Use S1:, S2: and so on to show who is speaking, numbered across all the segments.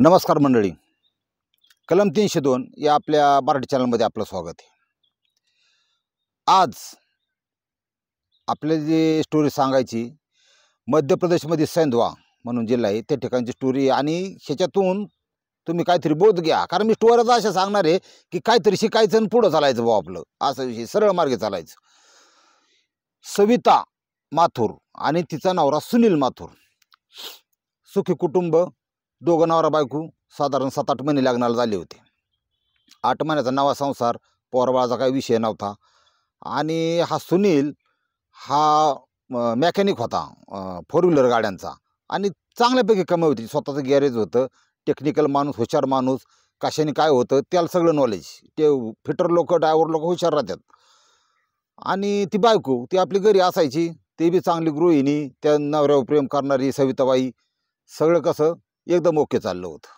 S1: नमस्कार मंडळी कलम तीनशे दोन या आपल्या मराठी चॅनलमध्ये आपलं स्वागत आहे आज आपल्याला जी स्टोरी सांगायची मध्य प्रदेशमध्ये सैंदवा म्हणून जिल्हा आहे त्या ठिकाणची स्टोरी आणि ह्याच्यातून तुम्ही काहीतरी बोध घ्या कारण मी स्टोरीच अशा सांगणार आहे की काहीतरी शिकायचं आणि पुढं चालायचं बाबा आपलं असं विषय सरळ मार्गे चालायचं सविता माथुर आणि तिचा नवरा सुनील माथुर सुखी कुटुंब दोघं नवरा बायको साधारण सात आठ महिने लग्नाला झाले होते आठ महिन्याचा नवा संसार पोरबाळाचा काही विषय नव्हता आणि हा सुनील हा मेकॅनिक होता फोर व्हीलर गाड्यांचा आणि चांगल्यापैकी कमी होती स्वतःचं गॅरेज होतं टेक्निकल माणूस हुशार माणूस कशाने काय होतं त्याला सगळं नॉलेज ते फिटर लोक ड्रायव्हर लोक हुशार राहतात आणि ती बायको ती आपली घरी असायची ती बी चांगली गृहिणी त्या नवऱ्यावर प्रेम करणारी सविताबाई सगळं कसं एकदम ओके चाललं होतं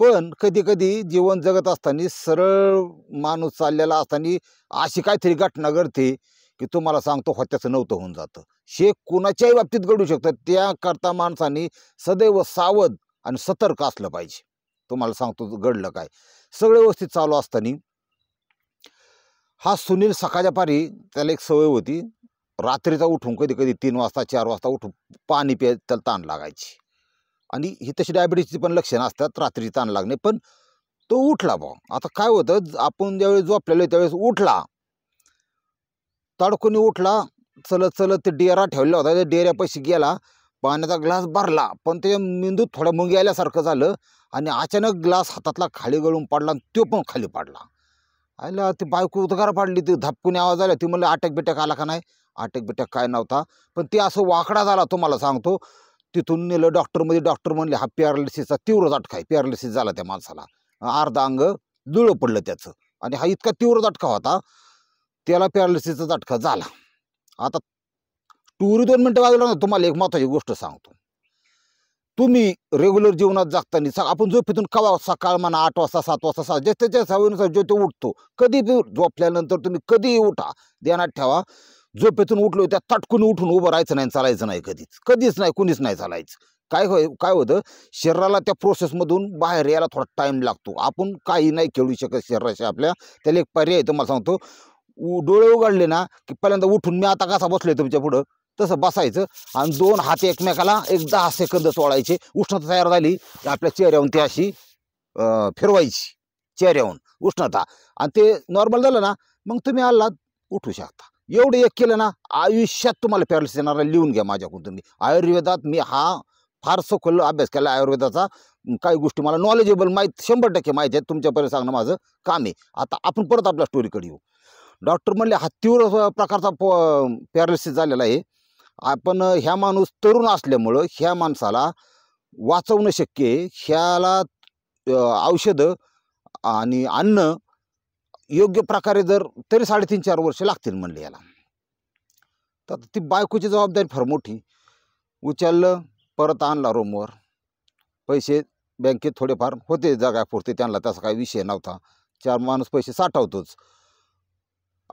S1: पण कधी कधी जीवन जगत असताना सरळ माणूस चाललेला असताना अशी काहीतरी घटना घडते की तुम्हाला सांगतो होत्याचं नव्हतं होऊन जातं हे कोणाच्याही बाबतीत घडू शकतं त्याकरता माणसाने सदैव सावध आणि सतर्क असलं पाहिजे तुम्हाला सांगतो घडलं काय सगळं व्यवस्थित चालू असताना हा सुनील सकाळच्या पारी त्याला एक सवय होती रात्रीचा उठून कधी कधी तीन वाजता चार वाजता उठून पाणी प्या त्याला ताण लागायची आणि ही तशी डायबिटीसची पण लक्षणं असतात रात्री ताण लागणे पण तो उठला भाऊ आता काय होतं आपण ज्यावेळेस झोपलेलो त्यावेळेस उठला तडकुनी उठला चलत चलत ते डेरा ठेवला होता त्या डेऱ्यापाशी गेला पाण्याचा ग्लास भरला पण त्याच्या मेंदूत थोडा आल्यासारखं झालं आणि अचानक ग्लास हातातला खाली गळून पडला आणि तो पण खाली पडला आयला ती बायको उद्गार पाडली ती धापकून आवाज आला ती म्हणलं आटक बिटक आला का नाही आटक बिटक काय नव्हता पण ते असं वाकडा झाला तो मला सांगतो तिथून नेलं डॉक्टरमध्ये डॉक्टर म्हणले हा पॅरालिसिसचा तीव्र झटका आहे पॅरालिसिस झाला त्या माणसाला अर्धा अंग जुळं पडलं त्याचं आणि हा इतका तीव्र झटका होता त्याला पॅरालिसिसचा झटका झाला आता टुरी दोन मिनटं वाजवलं ना तुम्हाला एक महत्वाची गोष्ट सांगतो तुम्ही रेग्युलर जीवनात जागताना आपण झोपेतून कवा सकाळ म्हणा आठ वाजता सात वाजता सात ज्याच्या सवयीनुसार जो ते उठतो कधी झोपल्यानंतर तुम्ही कधीही उठा ध्यानात ठेवा झोपेतून उठलो त्या तटकून उठून उभं राहायचं नाही चालायचं नाही कधीच कधीच नाही कुणीच नाही चालायचं काय होय काय होतं शरीराला त्या प्रोसेसमधून बाहेर यायला थोडा टाईम लागतो आपण काही नाही खेळू शकत शरीराशी आपल्या त्याला एक पर्याय तुम्हाला सांगतो डोळे उघडले ना की पहिल्यांदा उठून मी आता कसा बसलोय तुमच्या पुढं तसं बसायचं आणि दोन हात एकमेकाला एक दहा सेकंद सोडायचे उष्णता तयार झाली आपल्या चेहऱ्याहून ती अशी फिरवायची चेहऱ्याहून उष्णता आणि ते नॉर्मल झालं ना मग तुम्ही आलात उठू शकता एवढं एक केलं ना आयुष्यात तुम्हाला पॅरालिसिस येणार लिहून घ्या माझ्याकडून तुम्ही आयुर्वेदात मी हा फार सखोल अभ्यास केला आयुर्वेदाचा काही गोष्टी मला नॉलेजेबल माहीत शंभर टक्के माहीत आहेत तुमच्यापर्यंत सांगणं माझं काम आहे आता आपण परत आपल्या स्टोरीकडे येऊ डॉक्टर म्हणले हा तीव्र प्रकारचा प पॅरालिसिस झालेला आहे आपण ह्या माणूस तरुण असल्यामुळं ह्या माणसाला वाचवणं शक्य आहे ह्याला औषधं आणि अन्न योग्य प्रकारे जर तरी साडेतीन चार वर्ष लागतील म्हणले याला तर ती बायकोची जबाबदारी फार मोठी उचललं परत आणला रूमवर पैसे बँकेत थोडेफार होते जागा पुरते त्यांना त्याचा काही विषय नव्हता चार माणूस पैसे साठवतोच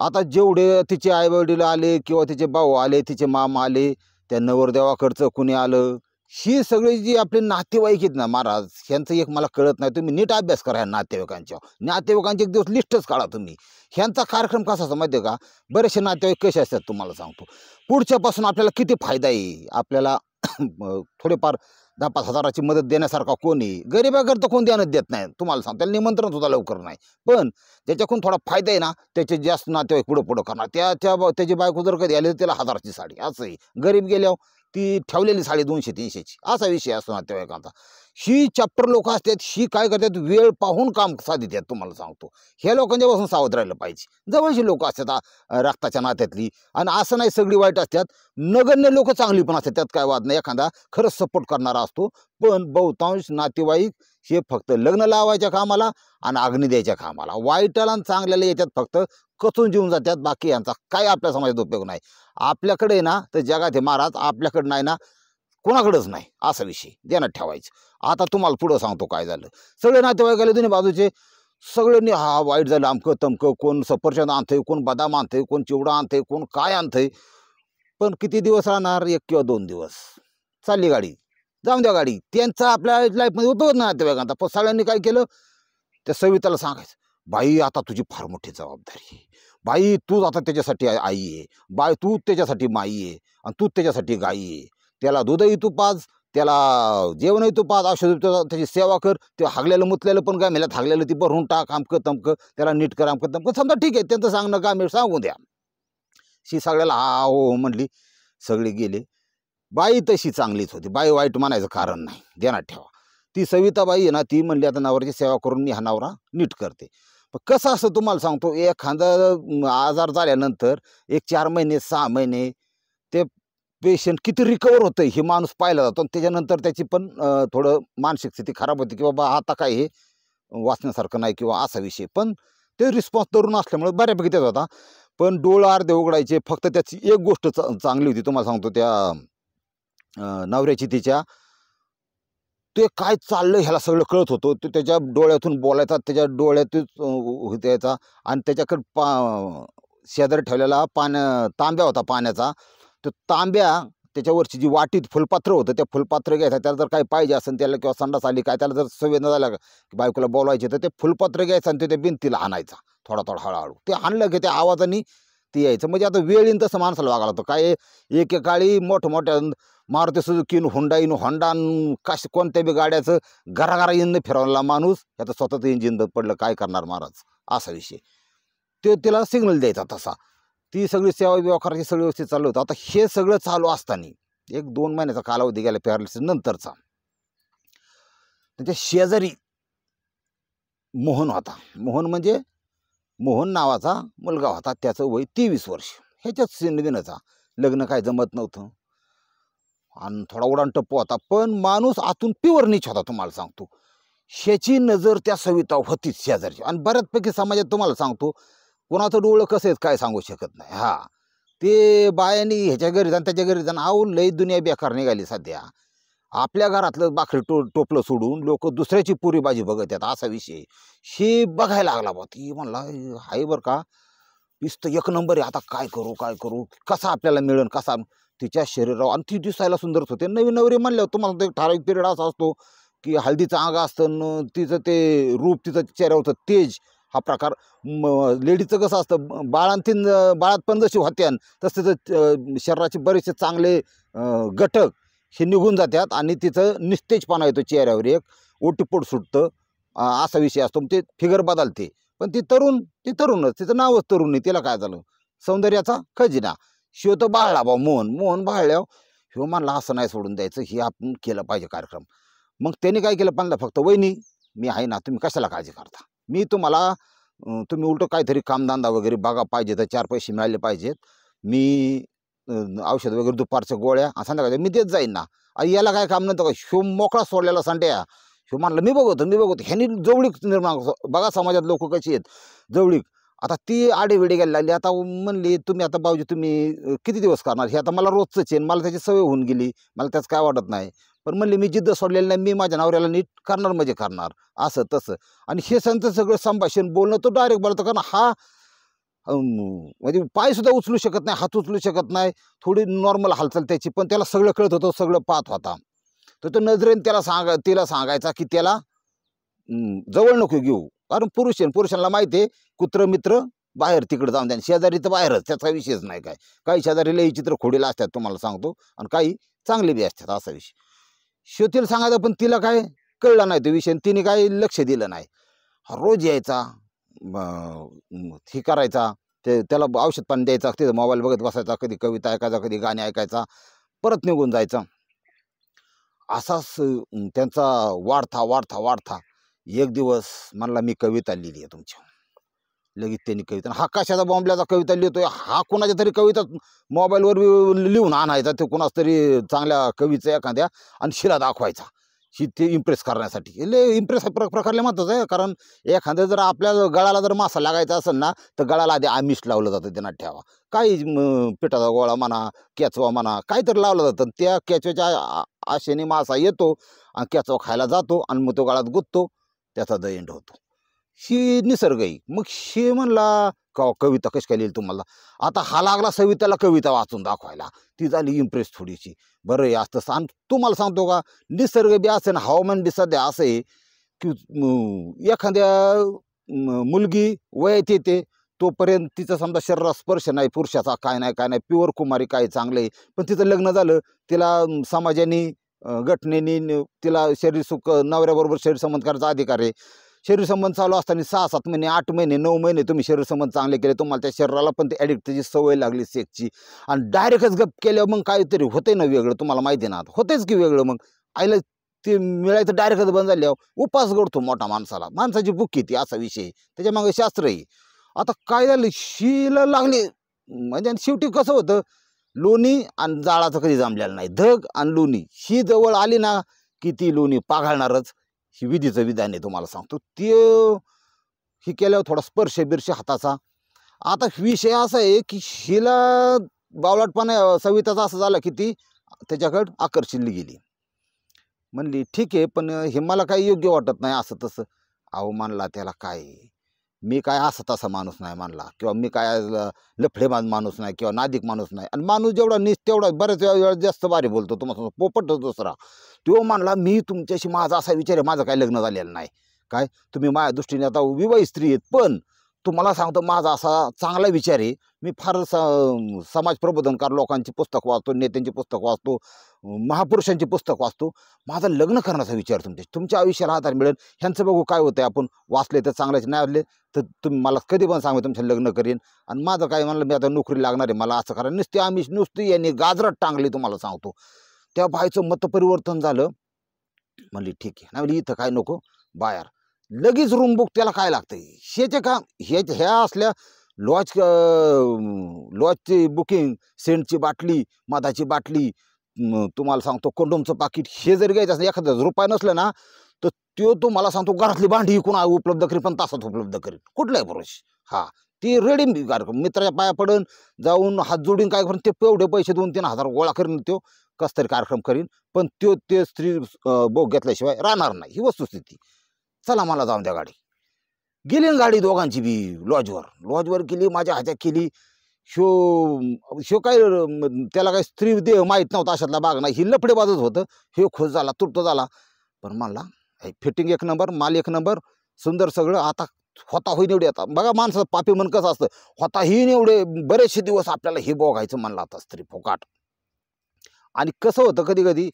S1: आता जेवढे तिचे आईवडील आले किंवा तिचे भाऊ आले तिचे मामा आले त्या नवरदेवाकडचं कुणी आलं ही सगळी जी आपले नातेवाईक आहेत ना महाराज ह्यांचं एक मला कळत नाही तुम्ही नीट अभ्यास करा ह्या नातेवाईकांच्या नातेवाईकांची एक दिवस लिस्टच काढा तुम्ही ह्यांचा कार्यक्रम कसा असतो माहिती आहे का बरेचसे नातेवाईक कसे असतात तुम्हाला सांगतो पुढच्यापासून आपल्याला किती फायदा आहे आपल्याला थोडेफार दहा पाच हजाराची मदत देण्यासारखा कोणी आहे तर कोण देणं देत नाही तुम्हाला सांग त्याला निमंत्रण सुद्धा लवकर नाही पण त्याच्याकडून थोडा फायदा आहे ना त्याचे जास्त नातेवाईक पुढं पुढं करणार त्या त्या त्याची बायको जर कधी आली तर त्याला हजाराची साडी असं गरीब गेल्यावर ती ठेवलेली साडेदोनशे तीनशेची असा विषय असतो नातेवाईकांचा ही चॅप्टर लोक असतात ही काय करतात वेळ पाहून काम साधित आहेत तुम्हाला सांगतो ह्या लोकांच्यापासून सावध राहिलं पाहिजे जवळची लोक असतात रक्ताच्या नात्यातली आणि असं नाही सगळी वाईट असतात नगण्य लोक चांगली पण असतात त्यात काय वाद नाही एखादा खरंच सपोर्ट करणारा असतो पण बहुतांश नातेवाईक हे फक्त लग्न लावायच्या कामाला आणि अग्नी द्यायच्या कामाला वाईटाला आणि चांगल्याला याच्यात फक्त कचून जीवन जातात बाकी यांचा काय आपल्या समाजात उपयोग नाही आपल्याकडे ना तर जगात हे महाराज आपल्याकडे नाही ना कोणाकडेच नाही असा विषय ध्यानात ठेवायचं आता तुम्हाला पुढं सांगतो काय झालं सगळे नातेवाईक आले दोन्ही बाजूचे सगळ्यांनी हा वाईट झालं अमकं तमकं कोण सफरचंद आणतंय कोण बदाम आणतंय कोण चिवडा आणतंय कोण काय आणतंय पण किती दिवस राहणार एक किंवा दोन दिवस चालली गाडी जाऊन द्या गाडी त्यांचा आपल्या लाईफमध्ये उपयोग नाही नातेवाईकांचा पण सगळ्यांनी काय केलं त्या सविताला सांगायचं बाई आता तुझी फार मोठी जबाबदारी आहे बाई तू आता त्याच्यासाठी आई आहे बाई तू त्याच्यासाठी माई आहे आणि तू त्याच्यासाठी गाई आहे त्याला दूधही तू पाज त्याला जेवणही तू पाज औषध त्याची सेवा कर ते हागलेलं मुतलेलं पण गामेल्यात हागलेलं ती भरून टाक आमकं तमकं त्याला नीट कर आमकं तमकं समजा ठीक आहे त्यांचं सांगणं मी सांगू द्या शी सगळ्याला हा हो, हो म्हटली सगळे गेले बाई तशी चांगलीच होती बाई वाईट म्हणायचं कारण नाही देणार ठेवा ती सविताबाई आहे ना ती म्हणली आता नवराची सेवा करून मी हा नवरा नीट करते पण कसं असं तुम्हाला सांगतो एखादा आजार झाल्यानंतर एक चार महिने सहा महिने ते पेशंट किती रिकवर होतं हे माणूस पाहिला जातो आणि त्याच्यानंतर त्याची पण थोडं मानसिक स्थिती खराब होती की बाबा आता काय हे वाचण्यासारखं नाही किंवा असा विषय पण ते रिस्पॉन्स तरुण असल्यामुळे बऱ्यापैकी त्याचा होता पण डोळा अर्धे उघडायचे फक्त त्याची एक गोष्ट चांगली होती तुम्हाला सांगतो त्या नवऱ्याची तिच्या ते काय चाललं ह्याला सगळं कळत होतो तो त्याच्या डोळ्यातून बोलायचा त्याच्या डोळ्यातून यायचा आणि त्याच्याकडे पा शेजार ठेवलेला पान तांब्या होता पाण्याचा तो तांब्या त्याच्यावरची जी वाटीत फुलपात्र होतं त्या फुलपात्र घ्यायचा त्याला जर काही पाहिजे असेल त्याला किंवा संडास आली काय त्याला जर संवेदना झाला की बायकोला बोलायचे तर ते फुलपात्र घ्यायचं आणि ते त्या भिंतीला आणायचा थोडा थोडा हळूहळू ते आणलं की त्या आवाजाने ते यायचं म्हणजे आता वेळीन तसं माणसाला वागायला होतं काय एकेकाळी मोठमोठ्या मारुती सुजुकीन हुंडाईन होंडा कश कोणत्या बी गाड्याचं घराघरा इंध फिरवला माणूस आता स्वतःचं इंजिन पडलं काय करणार महाराज असा विषय ते तिला सिग्नल द्यायचा तसा ती सगळी सेवा व्यवहाराची सगळी व्यवस्थित चालू होतं आता हे सगळं चालू असताना एक दोन महिन्याचा कालावधी गेला पॅरालिसिस नंतरचा त्याच्या शेजारी मोहन होता मोहन म्हणजे मोहन नावाचा मुलगा होता त्याचं वय तेवीस वर्ष ह्याच्याच सिंडविनाचा लग्न काय जमत नव्हतं आणि थोडा उडान टप्पू होता पण माणूस आतून प्युअर निच होता तुम्हाला सांगतो शेची नजर त्या सविता होतीच शेजारची आणि बऱ्याचपैकी समाजात तुम्हाला सांगतो कोणाचं डोळं कसं आहे काय सांगू शकत नाही हा ते बायानी ह्याच्या घरी जाण त्याच्या घरी जाण आऊ लई दुनिया बेकार निघाली सध्या आपल्या घरातलं बाकरी टो टोपलं सोडून लोक दुसऱ्याची बाजी बघत आहेत असा विषय शे बघायला लागला बा ती म्हणला आहे बरं का पिस्त एक नंबर आहे आता काय करू काय करू कसा आपल्याला मिळेल कसा तिच्या शरीरावर आणि ती दिसायला सुंदरच होते नवीन नवरी म्हणल्यावर तुम्हाला एक ठराविक पिरियड असा असतो की हळदीचा आग असतं तिचं ते रूप तिचं चेहऱ्यावरचं तेज हा प्रकार लेडीचं कसं असतं बाळांतीन बाळात पण जशी होत्यान तसं तिचं शरीराचे बरेचसे चांगले घटक हे निघून जातात आणि तिचं निस्तेजपणा येतो चेहऱ्यावर एक ओटीपोट सुटतं असा विषय असतो ते फिगर बदलते पण ती तरुण ती तरुणच तिचं नावच तरुण नाही तिला काय झालं सौंदर्याचा खजिना शिव तो बाळला भाऊ मोहन मोहन बाळल्यावर शिव म्हणला असं नाही सोडून द्यायचं हे आपण केलं पाहिजे कार्यक्रम मग त्यांनी काय केलं म्हणलं फक्त वहिनी मी आहे ना तुम्ही कशाला काळजी करता मी तुम्हाला तुम्ही उलटं काहीतरी कामधंदा वगैरे बघा पाहिजे तर चार पैसे मिळाले पाहिजेत मी औषध वगैरे दुपारच्या गोळ्या असं संध्याकाळच्या मी देत जाईन ना याला काय काम नव्हतं का शिव मोकळा सोडलेला सांड्या शिव म्हणलं मी बघतो मी बघतो ह्यांनी जवळीक निर्माण बघा समाजात लोक कशी आहेत जवळीक आता ती आडेविडे गेली लागली आता म्हणली तुम्ही आता भाऊजी तुम्ही किती दिवस करणार हे आता मला रोजच चेन मला त्याची सवय होऊन गेली मला त्याचं काय वाटत नाही पण म्हणले मी जिद्द सोडलेलं नाही मी माझ्या नवऱ्याला नीट करणार म्हणजे करणार असं तसं आणि हे सांगतं सगळं संभाषण बोलणं तो डायरेक्ट बोलतो कारण हा म्हणजे पायसुद्धा उचलू शकत नाही हात उचलू शकत नाही थोडी नॉर्मल हालचाल त्याची पण त्याला सगळं कळत होतं सगळं पाहत होता तर तो नजरेने त्याला सांगा तिला सांगायचा की त्याला जवळ नको घेऊ कारण पुरुष आहे पुरुषांना माहिती आहे कुत्र मित्र बाहेर तिकडे जाऊन द्या शेजारी तर बाहेरच त्याचा विषयच नाही काय काही शेजारी लई चित्र खोडीला असतात तुम्हाला सांगतो आणि काही चांगले बी असतात असा विषय शेतील सांगायचा पण तिला काय कळला नाही तो विषय आणि तिने काय लक्ष दिलं नाही रोज यायचा हे करायचा ते त्याला औषध पाणी द्यायचा तिथं मोबाईल बघत बसायचा कधी कविता ऐकायचा कधी गाणे ऐकायचा परत निघून जायचा असाच त्यांचा वाढता वाढता वाढता एक दिवस म्हणला मी कविता लिहिली आहे तुमच्या लगेच त्यांनी कविता हा कशाचा बॉम्बल्याचा कविता लिहितोय हा कुणाच्या तरी कविता मोबाईलवर लिहून आणायचा ते कुणाच तरी चांगल्या कवीचा एखाद्या आणि शिला दाखवायचा ही ते इम्प्रेस करण्यासाठी लय इम्प्रेस प्र प्रकारले म्हणतात आहे कारण एखाद्या जर आपल्या गळाला जर मासा लागायचा असेल ना तर गळाला आधी आमिष लावलं जातं त्यांना ठेवा काही पिठाचा गोळा म्हणा कॅचवा म्हणा काहीतरी लावलं जातं त्या कॅचव्याच्या आशेने मासा येतो आणि कॅचवा खायला जातो आणि मग तो गळात गुंततो त्याचा द एंड होतो ही निसर्ग आहे मग शे म्हणला का कविता कशी काय लिहिली तुम्हाला आता हा लागला सविताला कविता वाचून दाखवायला ती झाली इम्प्रेस थोडीशी बरं आहे असतं सांग तुम्हाला सांगतो का निसर्ग बी ना हवामान बी सध्या असं आहे की एखाद्या मुलगी वयात येते तोपर्यंत तिचा समजा शरीरात स्पर्श नाही पुरुषाचा काय नाही काय नाही प्युअर कुमारी काय चांगलं आहे पण तिचं लग्न झालं तिला समाजाने घटनेनी तिला शरीर सुख नवऱ्याबरोबर शरीर संबंध करायचा अधिकार आहे शरीर संबंध चालू असताना सहा सात महिने आठ महिने नऊ महिने तुम्ही शरीर संबंध चांगले केले तुम्हाला त्या शरीराला पण ते त्याची सवय लागली सेक्सची आणि डायरेक्टच गप केल्यावर मग काहीतरी होते ना वेगळं तुम्हाला माहिती ना होतेच की वेगळं मग आईला ते मिळायचं डायरेक्टच बंद झाल्यावर उपास घडतो मोठा माणसाला माणसाची भूखी किती असा विषय त्याच्यामागे शास्त्रही आता काय झालं शिला लागली म्हणजे शेवटी कसं होतं लोणी आणि जाळाचं कधी जमलेलं नाही धग आणि लोणी ही जवळ आली ना की ती लोणी पाघळणारच ही विधीचं विधान आहे तुम्हाला सांगतो ते ही केल्यावर थोडा स्पर्श बिर्श हाताचा आता विषय असा आहे की हिला बावलाटपणा सविताचा असं झाला की ती त्याच्याकडं आकर्षिली गेली म्हणली ठीक आहे पण हे मला काही योग्य वाटत नाही असं तसं अहो मानला त्याला काय मी काय असा तसा माणूस नाही मानला किंवा मी काय लफडे माणूस नाही किंवा नादिक माणूस नाही आणि माणूस जेवढा निस तेवढा बऱ्याच वेळा जास्त बारी बोलतो तुम्हाला पोपट दुसरा तो मानला मी तुमच्याशी माझा असा विचार आहे माझं काय लग्न झालेलं नाही काय तुम्ही माझ्या दृष्टीने आता विवाही स्त्री आहेत पण तुम्हाला सांगतो माझा असा चांगला विचार आहे मी फार स समाज प्रबोधनकार लोकांची पुस्तक वाचतो नेत्यांची पुस्तक वाचतो महापुरुषांचे पुस्तक वाचतो माझं लग्न करण्याचा विचार तुमच्या तुमच्या आयुष्याला राहता मिळेल ह्यांचं बघू काय होतं आपण वाचले तर चांगल्याचे नाही वाचले तर तुम्ही मला कधी पण सांगू तुमचं लग्न करेन आणि माझं काय म्हणलं मी आता नोकरी लागणार आहे मला असं करा नुसते आम्ही नुसती यांनी गाजरात टांगली तुम्हाला सांगतो त्या बायचं मतपरिवर्तन झालं म्हणली ठीक आहे नाही इथं काय नको बाहेर लगेच रूम बुक त्याला काय लागतं ह्याचे काम हे ह्या असल्या लॉज लॉजची बुकिंग सेंटची बाटली मधाची बाटली तुम्हाला सांगतो कंडोमचं पाकिट हे जर घ्यायचं असलं एखादा रुपया नसलं ना तर तो तुम्हाला सांगतो घरातली भांडी इकून उपलब्ध करीन पण तासात उपलब्ध करीन कुठलाही पुरुष हा ती रेडी कार्यक्रम मित्राच्या पाया पडून जाऊन हात जोडून काय करून ते एवढे पैसे दोन तीन हजार गोळा करीन तो कस कार्यक्रम करीन पण तो ते स्त्री बोग घेतल्याशिवाय राहणार नाही ही वस्तुस्थिती चला मला जाऊन द्या गाडी गेली गाडी दोघांची बी लॉजवर लॉजवर गेली माझ्या हात्या केली शो शो काय त्याला काय स्त्री देह माहीत नव्हता अशातला भाग नाही ही बाजत होतं हे खुश झाला तुटत झाला पण मला फिटिंग एक नंबर माल एक नंबर सुंदर सगळं आता होता होई निवडे आता बघा माणसं पापी मन कसं असतं होताही एवढे बरेचसे दिवस आपल्याला हे बोगायचं म्हणलं आता स्त्री फोकाट आणि कसं होतं कधी कधी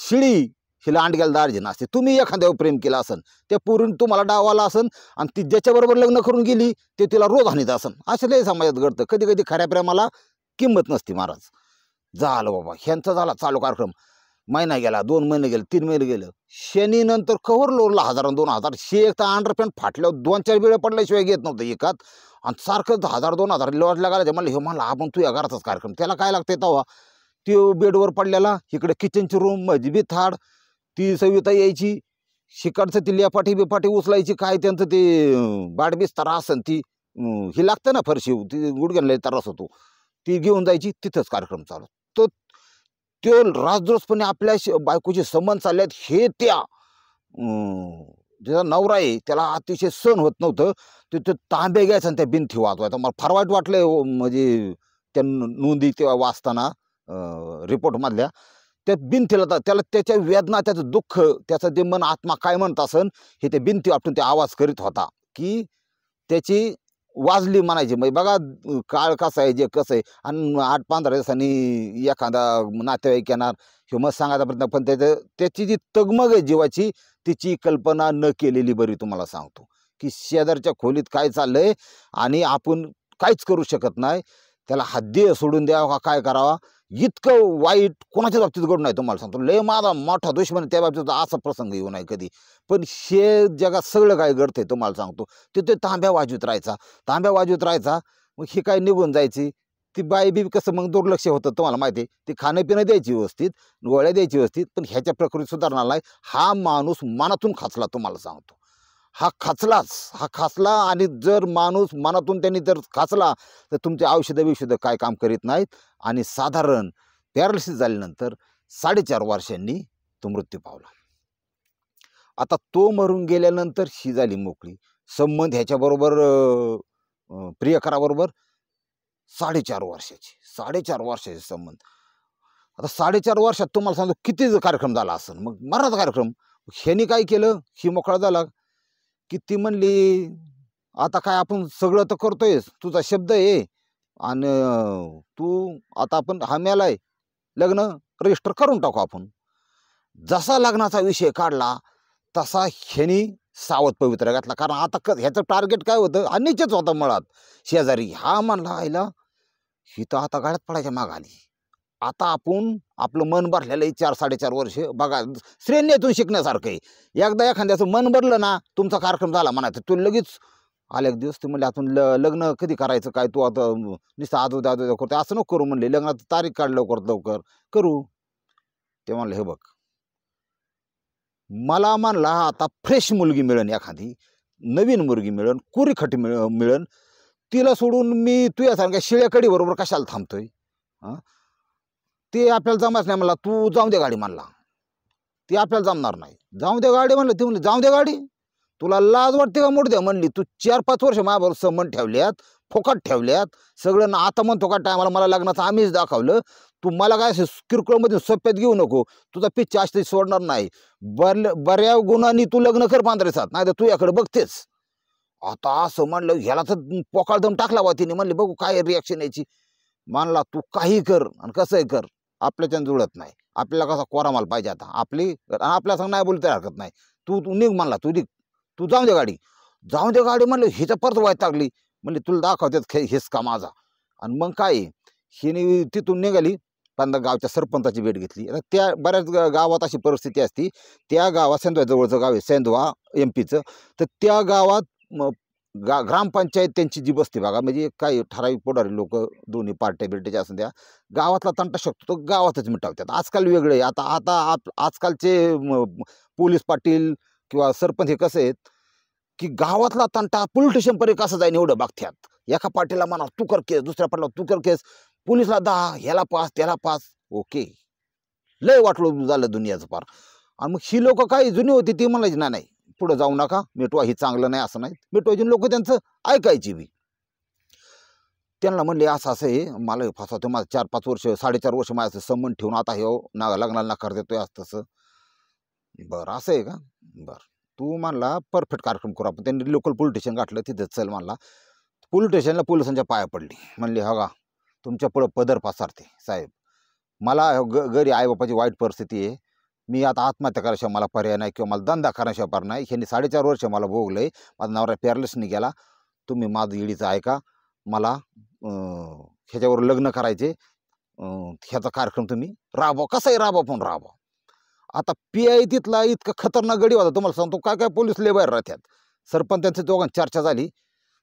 S1: शिळी हिला अंडग्याला दार्जिन असते तुम्ही एखाद्यावर प्रेम केला असन त्या पुरून तुम्हाला डावाला असन आणि ती ज्याच्याबरोबर लग्न करून गेली ते तिला रोज हानीत असन असं नाही समाजात घडतं कधी कधी खऱ्या प्रेमाला किंमत नसते महाराज झालं बाबा ह्यांचा झाला चालू कार्यक्रम महिना गेला दोन महिने गेलं तीन महिने गेलं शनीनंतर कव्हर लोडला हजार दोन हजार शे एक तर पॅन्ट फाटल्यावर दोन चार वेळ पडल्याशिवाय घेत नव्हतं एकात आणि सारखं हजार दोन हजार लॉज लागायला म्हणलं हे म्हणलं आपण तू या कार्यक्रम त्याला काय लागतंय तेव्हा तो बेडवर पडलेला इकडे किचनचे रूम मजबी थाड ती सविता यायची शिकडचं ती लेपाठी बिपाठी उचलायची काय त्यांचं ते बाडबीस त्रास ती ही लागतं ना फरशी ती गुडघ्याला त्रास होतो ती घेऊन जायची तिथंच कार्यक्रम चालू तो ते राजद्रोसपणे आपल्या बायकोचे संबंध चालल्यात हे त्या ज्याचा नवरा आहे त्याला अतिशय सण होत नव्हतं ते ते तांबे घ्यायचं आणि त्या भिंती वाजवायचा मला फार वाईट वाटलं हो, म्हणजे त्या नोंदी तेव्हा वाचताना रिपोर्टमधल्या त्या भिंतीला त्याला त्याच्या वेदना त्याचं दुःख त्याचं जे मन आत्मा काय म्हणत असन हे ते भिंती वाटून ते आवाज करीत होता की त्याची वाजली म्हणायची म्हणजे बघा काळ कसा आहे जे कसं आहे आणि आठ पंधरा दिवसांनी एखादा नातेवाईक येणार हे मग सांगायचा प्रयत्न पण त्याचं त्याची जी तगमग आहे जीवाची तिची कल्पना न केलेली बरी तुम्हाला सांगतो की शेजारच्या खोलीत काय आहे आणि आपण काहीच करू शकत नाही त्याला हद्दी सोडून द्यावा काय करावा इतकं वाईट कोणाच्या बाबतीत घडून नाही तुम्हाला सांगतो लय माझा मोठा दुश्मन त्या बाबतीत असा प्रसंग येऊ नये कधी पण शे जगात सगळं काय घडतंय तुम्हाला सांगतो तिथे तांब्या वाजवत राहायचा तांब्या वाजवत राहायचा मग ही काय निघून जायची ती बाई बी कसं मग दुर्लक्ष होतं तुम्हाला माहिती आहे ती खाणं द्यायची व्यवस्थित गोळ्या द्यायची व्यवस्थित पण ह्याच्या प्रकृती सुधारणार नाही हा माणूस मनातून खाचला तुम्हाला सांगतो हा खाचलाच हा खाचला आणि जर माणूस मनातून त्यांनी जर खाचला तर तुमचे औषधं बिषधं काय काम करीत नाहीत आणि साधारण पॅरालिसिस झाल्यानंतर साडेचार वर्षांनी तो मृत्यू पावला आता तो मरून गेल्यानंतर ही झाली मोकळी संबंध ह्याच्याबरोबर प्रियकराबरोबर साडेचार वर्षाची साडेचार वर्षाचे संबंध आता साडेचार वर्षात तुम्हाला सांगतो किती कार्यक्रम झाला असेल मग मराठा कार्यक्रम ह्यानी काय केलं ही मोकळा झाला किती ती म्हणली आता काय आपण सगळं तर करतोयस तुझा शब्द आहे आणि तू आता आपण हम्याला आहे लग्न रजिस्टर करून टाकू आपण जसा लग्नाचा विषय काढला तसा ह्यानी सावध पवित्र घातला कारण आता क ह्याचं टार्गेट काय होतं अनिश्चित होतं मुळात शेजारी हा म्हणला आईला ही तर आता गाड्यात पडायच्या माग आली आता आपण आपलं मन भरलेलं आहे चार साडेचार वर्ष बघा श्रेणीतून शिकण्यासारखं आहे एकदा एखाद्याचं मन भरलं ना तुमचा कार्यक्रम झाला म्हणायचं तू लगेच आले एक दिवस ते म्हणले आपण ल लग्न कधी करायचं काय तू आता नुसतं आजोदा आजोदा करतो असं नको करू म्हणले लग्नाचं तारीख काढ लवकर लवकर करू ते म्हणलं हे बघ मला म्हणला आता फ्रेश मुलगी मिळेल एखादी नवीन मुलगी मिळेल कुरीखट मिळ मिळन तिला सोडून मी तुझ्यासारख्या शिळ्याकडी बरोबर कशाला थांबतोय हां ते आपल्याला जमायच नाही म्हणला तू जाऊ दे गाडी म्हणला ती आपल्याला जमणार नाही जाऊ दे गाडी म्हणलं ती म्हणली जाऊ दे गाडी तुला लाज वाटते का मोठ द्या म्हणली तू चार पाच वर्ष माझ्याबरोबर समन ठेवल्यात फोकट ठेवल्यात सगळं ना आता म्हणतो का टायमाला मला लग्नाचं आम्हीच दाखवलं तू मला काय किरकोळमध्ये सोप्यात घेऊ नको तुझा पिच्छा असते सोडणार नाही बर बऱ्या गुणांनी तू लग्न कर साथ नाही तर तू याकडे बघतेस आता असं म्हणलं ह्याला तर पोकाळ देऊन टाकला बा तिने म्हणले बघू काय रिॲक्शन यायची मानला तू काही कर आणि कसंही कर आपल्याच्यानं जुळत नाही आपल्याला कसा कोरा माल पाहिजे आता आपली आपल्या सांग नाही बोलता हरकत नाही तू तू निघ म्हणला तू निघ तू जाऊ दे गाडी जाऊ दे गाडी म्हणलं हिचं परत वाईट टाकली म्हणले तुला दाखवतात खे हेच का माझा आणि मग काय हिने तिथून निघाली पंधरा गावच्या सरपंचाची भेट घेतली आता त्या बऱ्याच गावात अशी परिस्थिती असती त्या गावात जवळचं गाव आहे सेंधवा एम पीचं तर त्या गावात गा ग्रामपंचायत त्यांची जी बसते बघा म्हणजे काही ठराविक पुढारी लोक दोन्ही पार्ट्या बिरट्याच्या असून द्या गावातला तंटा शकतो तो गावातच मिटावतात आजकाल वेगळे आता आता आजकालचे पोलीस पाटील किंवा सरपंच हे कसे आहेत की गावातला तंटा पोलिटिशियन पर्यंत कसं जाईन एवढं बघत्यात एका पाटीला म्हणा तू कर केस दुसऱ्या पाटीला तू कर केस पोलिसला दहा ह्याला पास त्याला पास ओके लय वाटलो झालं दुनियाचं पार आणि मग ही लोक काही जुनी होती ती म्हणायची ना नाही पुढं जाऊ नका मेटवा हे चांगलं नाही असं नाही मेटवायची लोक त्यांचं ऐकायची बी त्यांना म्हणले असं असं आहे मला फसवतो माझं चार पाच वर्ष साडेचार वर्ष माझं संबंध ठेवून आता हे हो, ना लग्नाला नकार देतोय असं तसं बरं असं आहे का बरं तू म्हणला परफेक्ट कार्यक्रम करू आपण त्यांनी लोकल पोलीस स्टेशन गाठलं तिथं चल म्हणला पोलीस स्टेशनला पोलिसांच्या पाया पडली म्हणले हा हो तुमच्या पुढं पदर पसारते साहेब मला ग घरी आईबापाची वाईट परिस्थिती आहे मी आता आत्महत्या करायशिवाय मला पर्याय नाही किंवा मला धंदा करण्याशिवाय पर्याय नाही ह्यांनी साडेचार वर्ष मला भोगलं माझा नवरा पेरलेस गेला तुम्ही माझं इडीचं ऐका मला ह्याच्यावर लग्न करायचे ह्याचा कार्यक्रम तुम्ही राबवा कसाही राबवा पण राबो आता पी आय तिथला इतका खतरनाक गडी होता तुम्हाला सांगतो काय काय पोलीस लेबर राहतात त्यांच्या दोघांची चर्चा झाली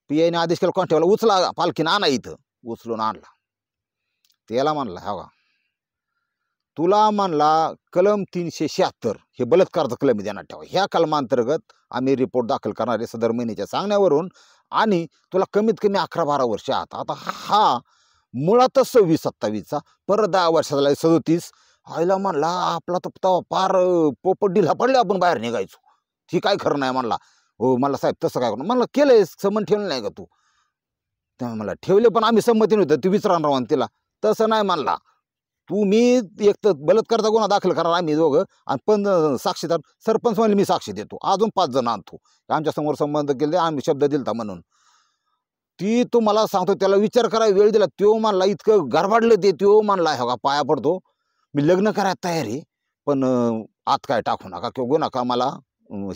S1: पी आयने आदेश केला कॉन्स्टेबल उचला पालखीनं आणा इथं उचलून आणला त्याला म्हणला हवा तुला मानला कलम तीनशे शहात्तर हे बलात्काराचं कलम देण्यात ठेवा ह्या कलमांतर्गत आम्ही रिपोर्ट दाखल करणारे सदर महिन्याच्या सांगण्यावरून आणि तुला कमीत कमी अकरा बारा वर्ष आहात आता हा मुळातच सव्वीस सत्तावीसचा परत दहा वर्षाला सदोतीस आईला म्हणला आपला तर पार फार पोपट ढिला पडले आपण बाहेर निघायचो ती काय खरं नाही म्हणला हो मला साहेब तसं काय करणार मला केलंय समन ठेवलं नाही का तू त्या मला ठेवले पण आम्ही संमती नव्हतं तू विचारणार राहून तिला तसं नाही मानला तू मी एक तर बलात्कारचा गुन्हा दाखल करा आम्ही दोघं आणि पण साक्षीदार सरपंच म्हणले मी साक्षी देतो अजून पाच जण आणतो आमच्या समोर संबंध केले आम्ही शब्द दिलता म्हणून ती तो मला सांगतो त्याला विचार करा वेळ दिला तो मानला इतकं गरबाडलं ते तो मानला हो पाया पडतो मी लग्न करायला तयारी पण आत काय टाकू नका किंवा गो नका मला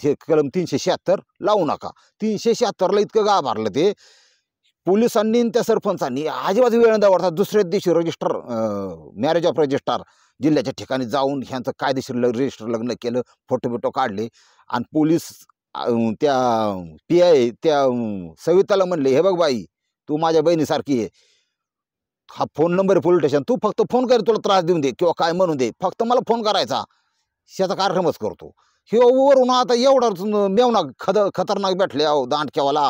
S1: हे कलम तीनशे शहात्तर लावू नका तीनशे शहात्तरला इतकं गाभारलं ते पोलिसांनी त्या सरपंचांनी अजिबात वेळ वाढतात दुसऱ्या दिवशी रजिस्टर मॅरेज ऑफ रजिस्ट्रार जिल्ह्याच्या ठिकाणी जाऊन ह्यांचं कायदेशीर रजिस्टर लग्न केलं फोटो बिटो काढले आणि पोलीस त्या पी आय त्या सविताला म्हणले हे बघ बाई तू माझ्या बहिणीसारखी आहे हा फोन नंबर पोलीस स्टेशन तू फक्त फोन कर तुला त्रास देऊन दे किंवा काय म्हणून दे फक्त मला फोन करायचा याचा कार्यक्रमच करतो हे वरून आता एवढा मेवना खद खतरनाक भेटले अहो दांडक्यावाला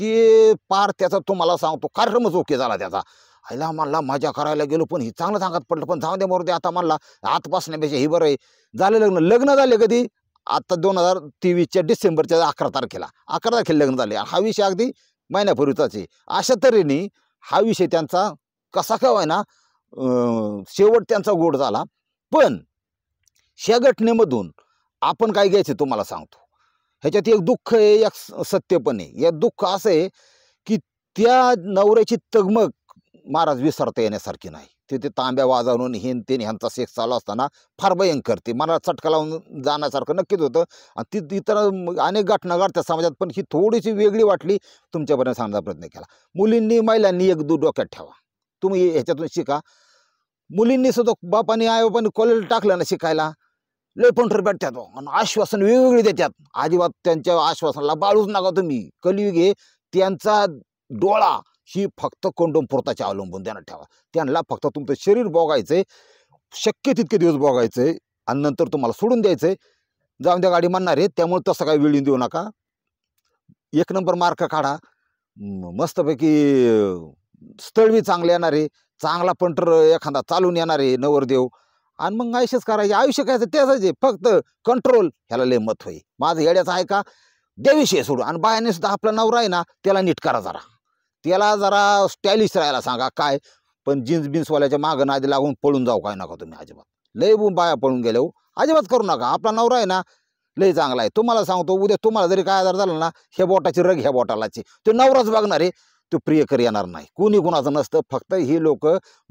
S1: ते पार त्याचा तुम्हाला सांगतो कार्यक्रमच ओके झाला त्याचा आईला म्हणला मजा करायला गेलो पण ही चांगलं सांगत पडलं पण जाऊ दे मरू दे आता म्हणला हात बसण्यापेक्षा हे बरं आहे झाले लग्न लग्न झाले कधी आता दोन हजार तेवीसच्या डिसेंबरच्या अकरा तारखेला अकरा तारखेला लग्न झाले हा विषय अगदी महिन्यापूर्वीचाच आहे अशा तऱ्हेने हा विषय त्यांचा कसा का ना शेवट त्यांचा गोड झाला पण शेगटनेमधून घटनेमधून आपण काय घ्यायचं तुम्हाला सांगतो ह्याच्यात एक दुःख आहे एक सत्य पण आहे या दुःख असं आहे की त्या नवऱ्याची तगमग महाराज विसरता येण्यासारखी नाही तिथे तांब्या वाजवून हिन तेन ह्यांचा सेक्स चालू असताना फार भयंकर ते मला चटका लावून जाण्यासारखं नक्कीच होतं आणि ती इतर अनेक घटना घडत्या समाजात पण ही थोडीशी वेगळी वाटली तुमच्यापर्यंत सांगण्याचा प्रयत्न केला मुलींनी महिलांनी एक दूध डोक्यात ठेवा तुम्ही ह्याच्यातून शिका मुलींनी सुद्धा बापाने आई बापाने कॉलेज टाकलं ना शिकायला लय पंठर भेटतात आणि आश्वासन वेगवेगळे देतात अजिबात त्यांच्या आश्वासनाला बाळूच नका तुम्ही कलियुग हे त्यांचा डोळा ही फक्त कोंडोम पुरताच्या अवलंबून त्यांना ठेवा त्यांना फक्त तुमचं शरीर बोगायचंय शक्य तितके दिवस बोगायचंय आणि नंतर तुम्हाला सोडून द्यायचंय जाऊन त्या गाडी म्हणणार आहे त्यामुळे तसं काही वेळी देऊ नका एक नंबर मार्क काढा मस्तपैकी स्थळवी चांगले येणार आहे चांगला पंटर एखादा चालून येणार आहे नवरदेव आणि मग आयुष्यच करायचे आयुष्य तेच त्याच फक्त कंट्रोल ह्याला लय मत होई माझं येड्याचं आहे का देवीशी सोडू आणि बायाने सुद्धा आपला नवरा आहे ना त्याला नीट करा जरा त्याला जरा स्टायलिश राहायला सांगा काय पण जीन्स बिन्सवाल्याच्या मागं नादी लागून पळून जाऊ काय नका तुम्ही अजिबात लय बाया पळून गेले हो. अजिबात करू नका आपला नवरा आहे ना लय चांगला आहे तुम्हाला सांगतो उद्या तुम्हाला जरी काय आजार झाला ना हे बोटाची रग ह्या बोटालाची तो नवराच बघणार आहे तो प्रियकर येणार नाही कोणी कुणाचं नसतं फक्त ही लोक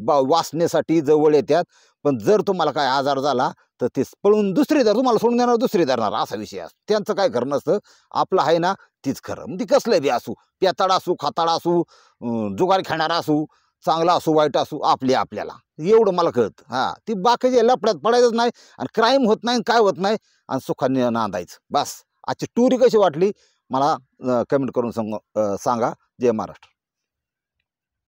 S1: बा वाचण्यासाठी जवळ येतात पण जर तुम्हाला काय आजार झाला तर ते पळून दुसरी धर तुम्हाला सोडून देणार दुसरी धरणार असा विषय असतो त्यांचं काय खरं नसतं आपलं आहे ना तीच खरं म्हणजे कसलं बी असू पेताळ असू खाताड असू जुगार खेळणारा असू चांगला असू वाईट असू आपली आपल्याला एवढं मला कळतं हां ती बाकीच्या लपड्यात पडायचंच नाही आणि क्राईम होत नाही काय होत नाही आणि सुखाने नांदायचं बस आजची टुरी कशी वाटली मला कमेंट करून सांग सांगा जय महाराष्ट्र